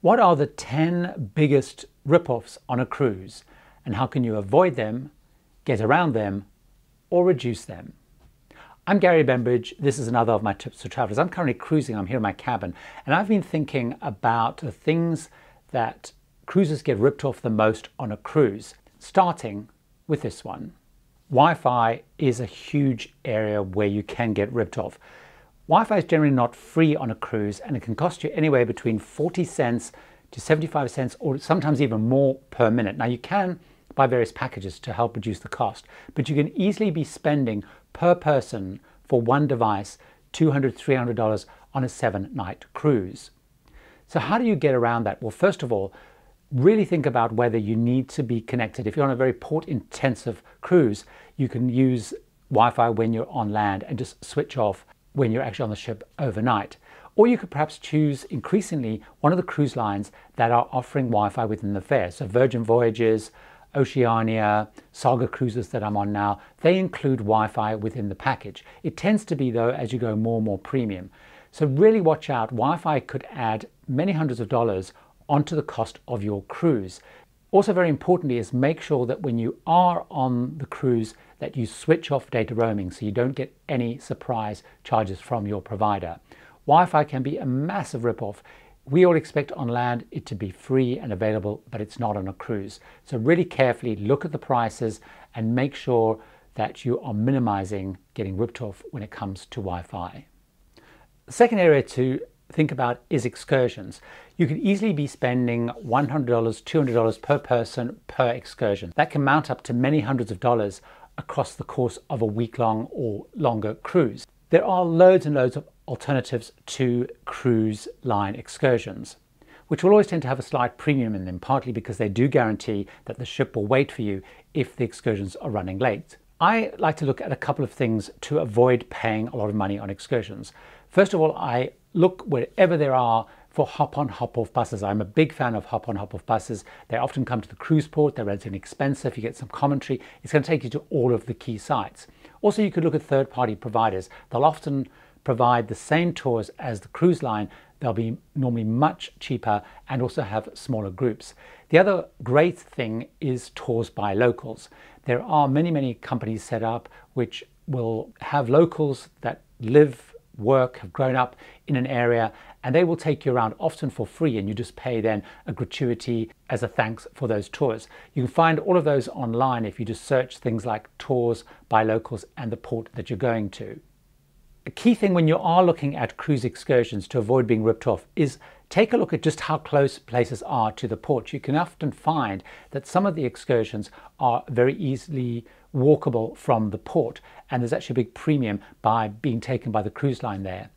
What are the 10 biggest ripoffs on a cruise and how can you avoid them, get around them, or reduce them? I'm Gary Bembridge. This is another of my tips for travelers. I'm currently cruising, I'm here in my cabin, and I've been thinking about the things that cruisers get ripped off the most on a cruise, starting with this one. Wi-Fi is a huge area where you can get ripped off. Wi-Fi is generally not free on a cruise and it can cost you anywhere between 40 cents to 75 cents or sometimes even more per minute. Now you can buy various packages to help reduce the cost, but you can easily be spending per person for one device $200, $300 on a seven night cruise. So how do you get around that? Well, first of all, really think about whether you need to be connected. If you're on a very port intensive cruise, you can use Wi-Fi when you're on land and just switch off when you're actually on the ship overnight. Or you could perhaps choose increasingly one of the cruise lines that are offering Wi-Fi within the fare. So Virgin Voyages, Oceania, Saga Cruises that I'm on now, they include Wi-Fi within the package. It tends to be though as you go more and more premium. So really watch out, Wi-Fi could add many hundreds of dollars onto the cost of your cruise. Also very importantly is make sure that when you are on the cruise that you switch off data roaming so you don't get any surprise charges from your provider. Wi-Fi can be a massive rip-off. We all expect on land it to be free and available, but it's not on a cruise. So really carefully look at the prices and make sure that you are minimizing getting ripped off when it comes to Wi-Fi. The second area to think about is excursions. You could easily be spending $100, $200 per person per excursion. That can mount up to many hundreds of dollars across the course of a week long or longer cruise. There are loads and loads of alternatives to cruise line excursions, which will always tend to have a slight premium in them, partly because they do guarantee that the ship will wait for you if the excursions are running late. I like to look at a couple of things to avoid paying a lot of money on excursions. First of all, I look wherever there are for hop on hop off buses. I'm a big fan of hop on hop off buses. They often come to the cruise port, they're relatively inexpensive, you get some commentary. It's going to take you to all of the key sites. Also, you could look at third party providers. They'll often provide the same tours as the cruise line. They'll be normally much cheaper and also have smaller groups. The other great thing is tours by locals. There are many, many companies set up which will have locals that live work, have grown up in an area, and they will take you around often for free, and you just pay then a gratuity as a thanks for those tours. You can find all of those online if you just search things like tours by locals and the port that you're going to. A key thing when you are looking at cruise excursions to avoid being ripped off is Take a look at just how close places are to the port. You can often find that some of the excursions are very easily walkable from the port and there's actually a big premium by being taken by the cruise line there.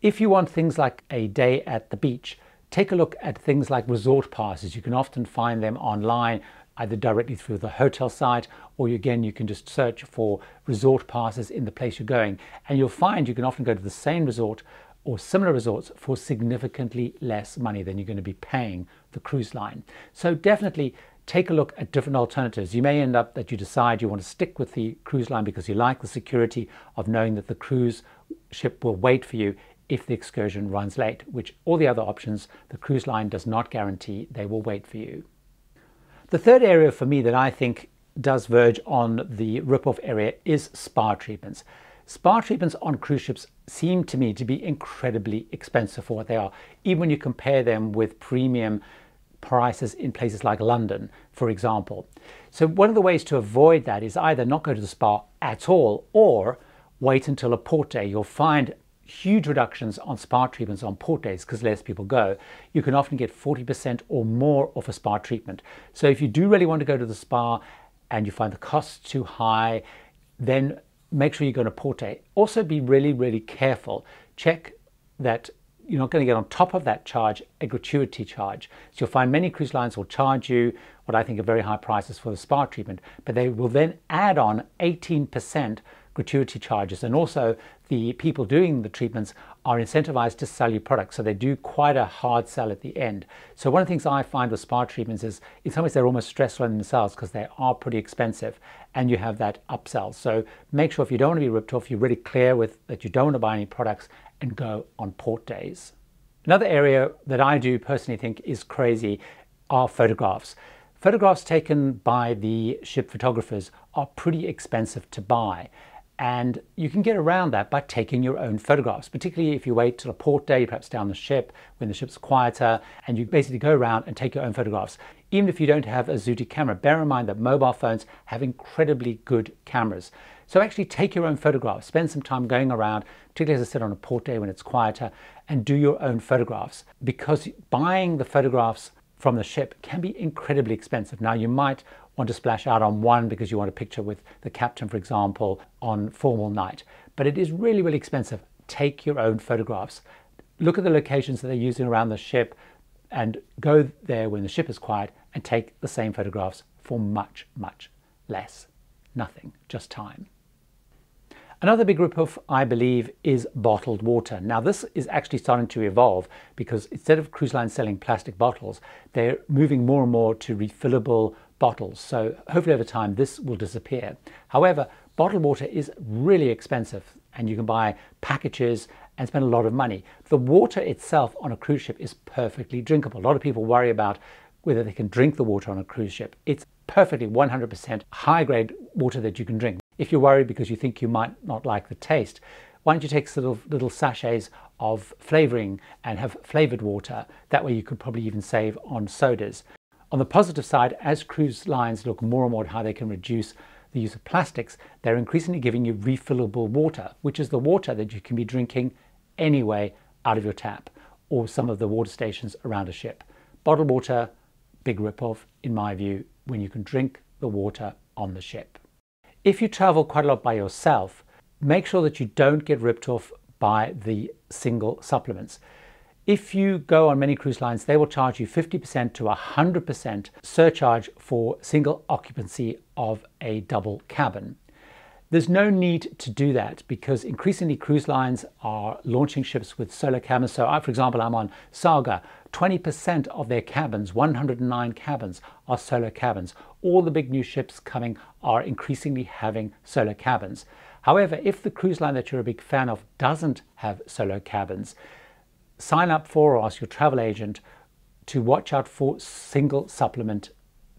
If you want things like a day at the beach, take a look at things like resort passes. You can often find them online either directly through the hotel site or again you can just search for resort passes in the place you're going and you'll find you can often go to the same resort or similar resorts for significantly less money than you're going to be paying the cruise line. So definitely take a look at different alternatives. You may end up that you decide you want to stick with the cruise line because you like the security of knowing that the cruise ship will wait for you if the excursion runs late, which all the other options the cruise line does not guarantee they will wait for you. The third area for me that I think does verge on the rip-off area is spa treatments. Spa treatments on cruise ships seem to me to be incredibly expensive for what they are, even when you compare them with premium prices in places like London, for example. So one of the ways to avoid that is either not go to the spa at all or wait until a port day. You'll find huge reductions on spa treatments on port days because less people go. You can often get 40% or more off a spa treatment. So if you do really want to go to the spa and you find the costs too high, then make sure you go to Porte. Also be really, really careful. Check that you're not going to get on top of that charge a gratuity charge. So you'll find many cruise lines will charge you what I think are very high prices for the spa treatment, but they will then add on 18% gratuity charges. And also the people doing the treatments are incentivized to sell you products. So they do quite a hard sell at the end. So one of the things I find with spa treatments is in some ways they're almost stressful in themselves because they are pretty expensive and you have that upsell. So make sure if you don't want to be ripped off, you're really clear with that you don't want to buy any products and go on port days. Another area that I do personally think is crazy are photographs. Photographs taken by the ship photographers are pretty expensive to buy. And you can get around that by taking your own photographs, particularly if you wait till a port day, perhaps down the ship, when the ship's quieter, and you basically go around and take your own photographs. Even if you don't have a Zuti camera, bear in mind that mobile phones have incredibly good cameras. So actually take your own photographs, spend some time going around, particularly as I said on a port day when it's quieter, and do your own photographs. Because buying the photographs from the ship can be incredibly expensive. Now you might want to splash out on one because you want a picture with the captain, for example, on formal night. But it is really, really expensive. Take your own photographs. Look at the locations that they're using around the ship and go there when the ship is quiet and take the same photographs for much, much less. Nothing, just time. Another big ripoff, I believe, is bottled water. Now, this is actually starting to evolve because instead of cruise lines selling plastic bottles, they're moving more and more to refillable bottles. So hopefully over time this will disappear. However, bottled water is really expensive and you can buy packages and spend a lot of money. The water itself on a cruise ship is perfectly drinkable. A lot of people worry about whether they can drink the water on a cruise ship. It's perfectly 100% high grade water that you can drink. If you're worried because you think you might not like the taste, why don't you take little, little sachets of flavoring and have flavored water? That way you could probably even save on sodas. On the positive side, as cruise lines look more and more at how they can reduce the use of plastics, they're increasingly giving you refillable water, which is the water that you can be drinking anyway out of your tap or some of the water stations around a ship. Bottled water, big rip-off in my view, when you can drink the water on the ship. If you travel quite a lot by yourself, make sure that you don't get ripped off by the single supplements. If you go on many cruise lines, they will charge you 50% to 100% surcharge for single occupancy of a double cabin. There's no need to do that because increasingly cruise lines are launching ships with solar cabins. So, I, for example, I'm on Saga. 20% of their cabins, 109 cabins, are solar cabins. All the big new ships coming are increasingly having solar cabins. However, if the cruise line that you're a big fan of doesn't have solar cabins, sign up for or ask your travel agent to watch out for single supplement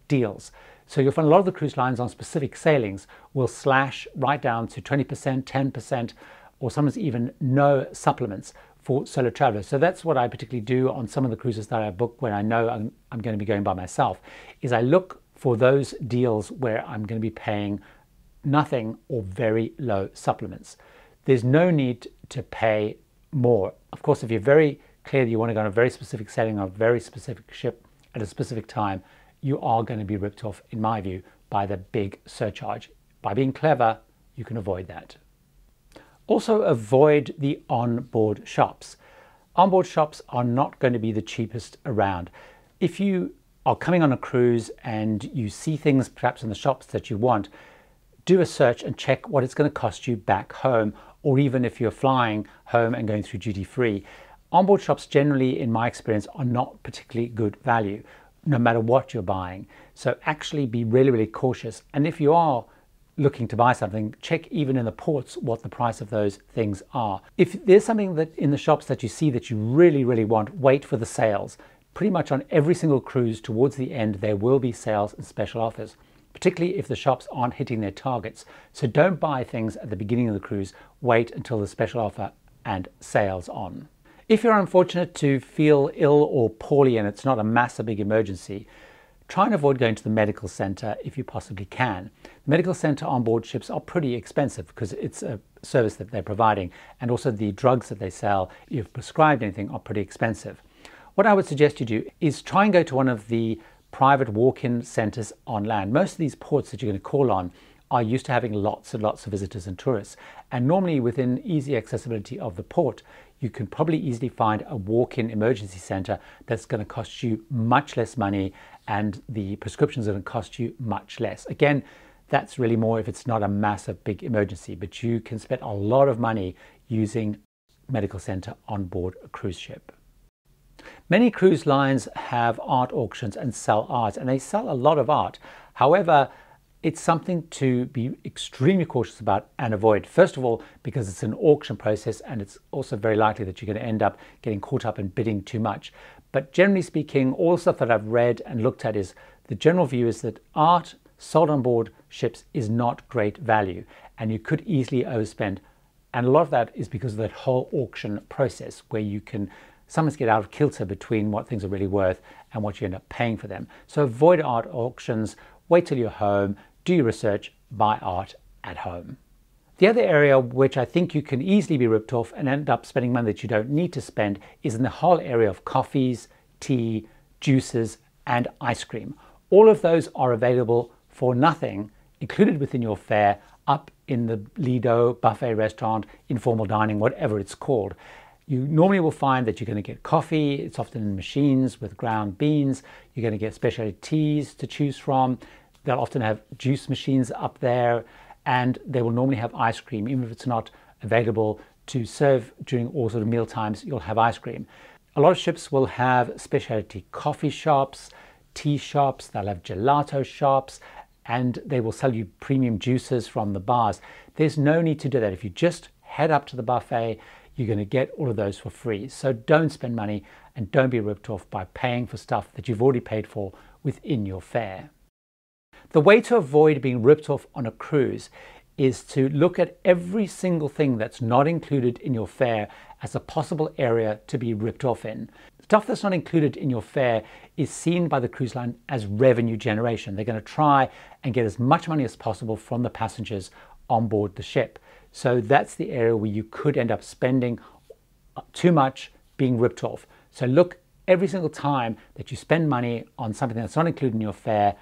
deals. So you'll find a lot of the cruise lines on specific sailings will slash right down to 20%, 10%, or sometimes even no supplements for solo travelers. So that's what I particularly do on some of the cruises that I book when I know I'm, I'm going to be going by myself, is I look for those deals where I'm going to be paying nothing or very low supplements. There's no need to pay more. Of course, if you're very clear that you want to go on a very specific setting on a very specific ship at a specific time, you are going to be ripped off, in my view, by the big surcharge. By being clever, you can avoid that. Also avoid the onboard shops. Onboard shops are not going to be the cheapest around. If you are coming on a cruise and you see things perhaps in the shops that you want, do a search and check what it's going to cost you back home or even if you're flying home and going through duty free. Onboard shops generally, in my experience, are not particularly good value, no matter what you're buying. So actually be really, really cautious. And if you are looking to buy something, check even in the ports what the price of those things are. If there's something that in the shops that you see that you really, really want, wait for the sales. Pretty much on every single cruise towards the end, there will be sales and special offers particularly if the shops aren't hitting their targets. So don't buy things at the beginning of the cruise, wait until the special offer and sales on. If you're unfortunate to feel ill or poorly and it's not a massive big emergency, try and avoid going to the medical centre if you possibly can. The medical centre on board ships are pretty expensive because it's a service that they're providing and also the drugs that they sell, if prescribed anything, are pretty expensive. What I would suggest you do is try and go to one of the private walk-in centres on land. Most of these ports that you're going to call on are used to having lots and lots of visitors and tourists. And normally within easy accessibility of the port, you can probably easily find a walk-in emergency center that's going to cost you much less money and the prescriptions are going to cost you much less. Again, that's really more if it's not a massive big emergency, but you can spend a lot of money using medical center on board a cruise ship. Many cruise lines have art auctions and sell art, and they sell a lot of art. However, it's something to be extremely cautious about and avoid. First of all, because it's an auction process and it's also very likely that you're going to end up getting caught up in bidding too much. But generally speaking, all the stuff that I've read and looked at is the general view is that art sold on board ships is not great value and you could easily overspend. And a lot of that is because of that whole auction process where you can sometimes get out of kilter between what things are really worth and what you end up paying for them. So avoid art auctions, wait till you're home, do your research, buy art at home. The other area which I think you can easily be ripped off and end up spending money that you don't need to spend is in the whole area of coffees, tea, juices, and ice cream. All of those are available for nothing, included within your fare, up in the Lido buffet restaurant, informal dining, whatever it's called. You normally will find that you're going to get coffee, it's often in machines with ground beans, you're going to get specialty teas to choose from. They'll often have juice machines up there, and they will normally have ice cream, even if it's not available to serve during all sort of meal times, you'll have ice cream. A lot of ships will have specialty coffee shops, tea shops, they'll have gelato shops, and they will sell you premium juices from the bars. There's no need to do that. If you just head up to the buffet, you're going to get all of those for free. So don't spend money and don't be ripped off by paying for stuff that you've already paid for within your fare. The way to avoid being ripped off on a cruise is to look at every single thing that's not included in your fare as a possible area to be ripped off in. Stuff that's not included in your fare is seen by the cruise line as revenue generation. They're going to try and get as much money as possible from the passengers on board the ship. So that's the area where you could end up spending too much being ripped off. So look every single time that you spend money on something that's not included in your fare,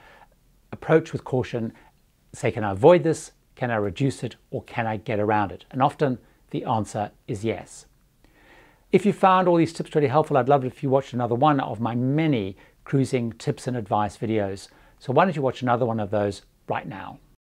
approach with caution, say, can I avoid this? Can I reduce it? Or can I get around it? And often the answer is yes. If you found all these tips really helpful, I'd love it if you watched another one of my many cruising tips and advice videos. So why don't you watch another one of those right now?